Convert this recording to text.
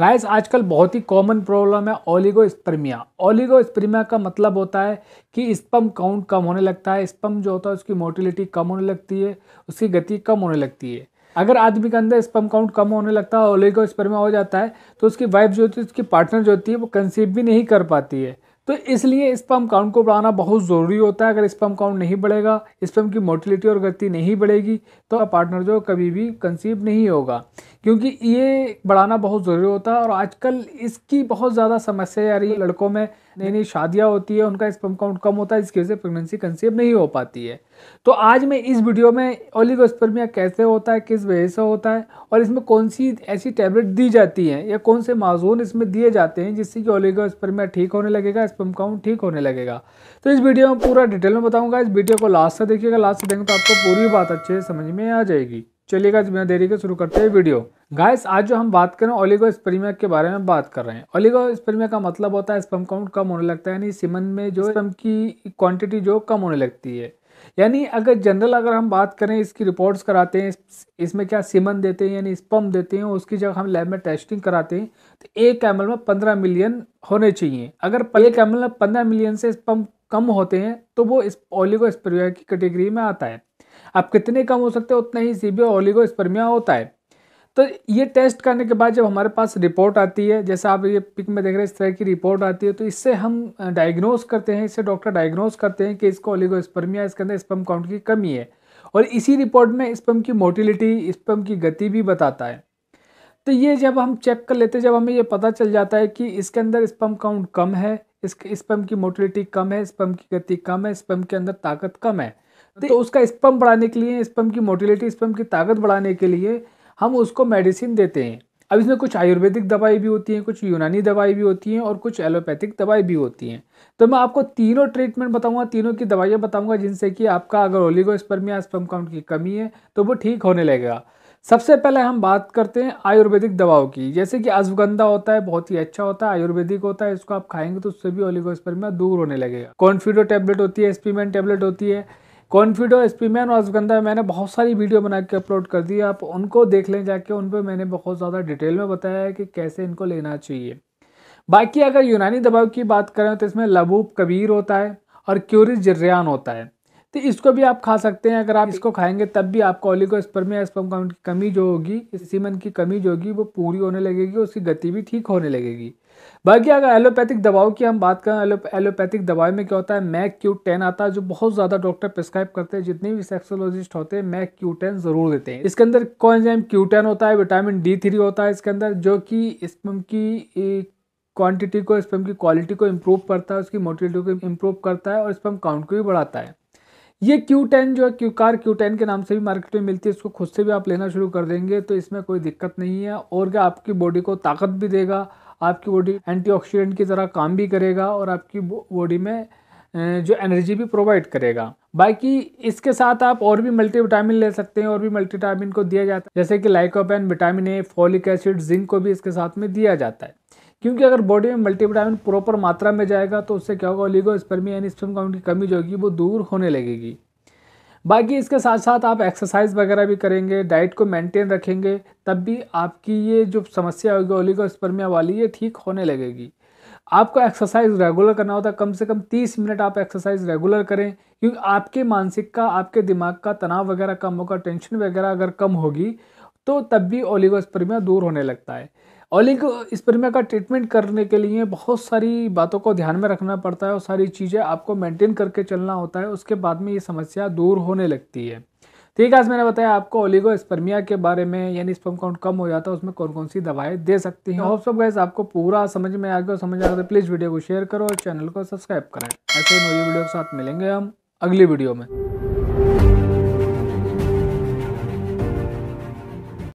Guys आजकल बहुत ही कॉमन प्रॉब्लम है ओलिगो ओलिगो स्प्रमिया का मतलब होता है कि स्पम काउंट कम होने लगता है स्पम जो होता है उसकी मोटिलिटी कम होने लगती है उसकी गति कम होने लगती है अगर आदमी के अंदर स्पम काउंट कम होने लगता है ओलिगो स्प्रमिया हो जाता है तो उसकी वाइफ जो होती है उसकी पार्टनर जो होती है वो कंसीव भी नहीं कर पाती है तो इसलिए स्पम काउंट को बढ़ाना बहुत ज़रूरी होता है अगर स्पम काउंट नहीं बढ़ेगा स्पम की मोटिलिटी और गति नहीं बढ़ेगी तो पार्टनर जो कभी भी कंसीव नहीं होगा क्योंकि ये बढ़ाना बहुत ज़रूरी होता है और आजकल इसकी बहुत ज़्यादा समस्या आ रही है लड़कों में नई नई शादियाँ होती है उनका स्पम काउंट कम होता है जिसकी वजह से प्रेगनेंसी कंसीव नहीं हो पाती है तो आज मैं इस वीडियो में ओलिगोस्पर्मिया कैसे होता है किस वजह से होता है और इसमें कौन सी ऐसी टैबलेट दी जाती है या कौन से माजून इसमें दिए जाते हैं जिससे कि ओलिगोस्पर्मिया ठीक होने लगेगा स्पम काउंट ठीक होने लगेगा तो इस वीडियो में पूरा डिटेल में बताऊँगा इस वीडियो को लास्ट से देखिएगा लास्ट से देखेंगे तो आपको पूरी बात अच्छे से समझ में आ जाएगी चलिएगा बिना देरी के शुरू करते हैं वीडियो गाइस आज जो हम बात करें ओलिगोस्पर्मिया के बारे में बात कर रहे हैं ओलिगोस्पर्मिया का मतलब होता है स्पम काउंट कम होने लगता है यानी सिमन में जो स्पम की क्वांटिटी जो कम होने लगती है यानी अगर जनरल अगर हम बात करें इसकी रिपोर्ट्स कराते हैं इसमें क्या सीमन देते हैं यानी स्पम देते हैं उसकी जगह हम लैब में टेस्टिंग कराते हैं तो एक कैमल में पंद्रह मिलियन होने चाहिए अगर एक कैमल में पंद्रह मिलियन से स्पम कम होते हैं तो वो इस ओलिगो की कैटेगरी में आता है अब कितने कम हो सकते हैं उतना ही सीबीओ ओलिगो होता है तो ये टेस्ट करने के बाद जब हमारे पास रिपोर्ट आती है जैसा आप ये पिक में देख रहे हैं इस तरह की रिपोर्ट आती है तो इससे हम डायग्नोस करते हैं इससे डॉक्टर डायग्नोस करते हैं कि इसको ओलिगोस्पर्मिया इसके अंदर स्पम काउंट की कमी है और इसी रिपोर्ट में स्पम की मोटिलिटी स्पम की गति भी बताता है तो ये जब हम चेक कर लेते हैं जब हमें ये पता चल जाता है कि इसके अंदर स्पम काउंट कम है इसके स्पम की मोटिलिटी कम है स्पम की गति कम है स्पम के अंदर ताकत कम है तो उसका स्पम बढ़ाने के लिए स्पम की मोटिलिटी स्पम की ताकत बढ़ाने के लिए हम उसको मेडिसिन देते हैं अब इसमें कुछ आयुर्वेदिक दवाई भी होती हैं कुछ यूनानी दवाई भी होती हैं और कुछ एलोपैथिक दवाई भी होती हैं तो मैं आपको तीनों ट्रीटमेंट बताऊंगा तीनों की दवाइयाँ बताऊंगा जिनसे कि आपका अगर स्पर्मिया स्पर्म काउंट की कमी है तो वो ठीक होने लगेगा सबसे पहले हम बात करते हैं आयुर्वेदिक दवाओं की जैसे कि अश्वगंधा होता है बहुत ही अच्छा होता है आयुर्वेदिक होता है इसको आप खाएंगे तो उससे भी ओलिगोस्पर्मिया दूर होने लगेगा कॉन्फिडो टेबलेट होती है स्पीमेंट टेबलेट होती है कॉन्फिडो एस पी मैन और अफगंदा मैंने बहुत सारी वीडियो बना के अपलोड कर दी आप उनको देख लें जाके उन पर मैंने बहुत ज़्यादा डिटेल में बताया है कि कैसे इनको लेना चाहिए बाकी अगर यूनानी दबाव की बात करें तो इसमें लबूब कबीर होता है और क्यूरिस जर्रियान होता है तो इसको भी आप खा सकते हैं अगर आप इसको खाएंगे तब भी आपको ओलिगो या स्पर्म काउंट की कमी जो होगी सीमन की कमी जो होगी वो पूरी होने लगेगी उसकी गति भी ठीक होने लगेगी बाकी अगर एलोपैथिक दवाओं की हम बात करें एलोपैथिक दवाई में क्या होता है मैक क्यू टेन आता है जो बहुत ज़्यादा डॉक्टर प्रिस्क्राइब करते हैं जितने भी सेक्सोलॉजिस्ट होते हैं मैक क्यू टेन ज़रूर देते हैं इसके अंदर कोएंजाइम क्यू टेन होता है विटामिन डी थ्री होता है इसके अंदर जो कि स्पम की क्वांटिटी को स्पम की क्वालिटी को इम्प्रूव करता है उसकी मोटिलिटी को इम्प्रूव करता है और स्पम काउंट को भी बढ़ाता है ये Q10 जो है क्यू कार क्यू के नाम से भी मार्केट में मिलती है इसको खुद से भी आप लेना शुरू कर देंगे तो इसमें कोई दिक्कत नहीं है और क्या आपकी बॉडी को ताकत भी देगा आपकी बॉडी एंटीऑक्सीडेंट की तरह काम भी करेगा और आपकी बॉडी में जो एनर्जी भी प्रोवाइड करेगा बाकी इसके साथ आप और भी मल्टीविटामिन ले सकते हैं और भी मल्टीविटामिन को दिया जाता है जैसे कि lycopene vitamin A folic acid zinc को भी इसके साथ में दिया जाता है क्योंकि अगर बॉडी में मल्टीविटामिन प्रॉपर मात्रा में जाएगा तो उससे क्या होगा स्पर्मी यानी स्टम काउंट की कमी जो होगी वो दूर होने लगेगी बाकी इसके साथ साथ आप एक्सरसाइज वगैरह भी करेंगे डाइट को मेंटेन रखेंगे तब भी आपकी ये जो समस्या होगी ओलिगोस्पर्मिया वाली ये ठीक होने लगेगी आपको एक्सरसाइज रेगुलर करना होता है कम से कम तीस मिनट आप एक्सरसाइज रेगुलर करें क्योंकि आपके मानसिक का आपके दिमाग का तनाव वगैरह कम होगा टेंशन वगैरह अगर कम होगी तो तब भी ओलिगोस्पर्मिया दूर होने लगता है ऑयलिंग स्प्रिमिया का ट्रीटमेंट करने के लिए बहुत सारी बातों को ध्यान में रखना पड़ता है और सारी चीज़ें आपको मेंटेन करके चलना होता है उसके बाद में ये समस्या दूर होने लगती है ठीक है आज मैंने बताया आपको ओलिगो स्पर्मिया के बारे में यानी स्पर्म काउंट कम हो जाता है उसमें कौन कौन सी दवाएं दे सकती हैं हाँ। सब गैस आपको पूरा समझ में आ गया समझ आ गया तो प्लीज़ वीडियो को शेयर करो और चैनल को सब्सक्राइब करें ऐसे ही वीडियो के साथ मिलेंगे हम अगली वीडियो में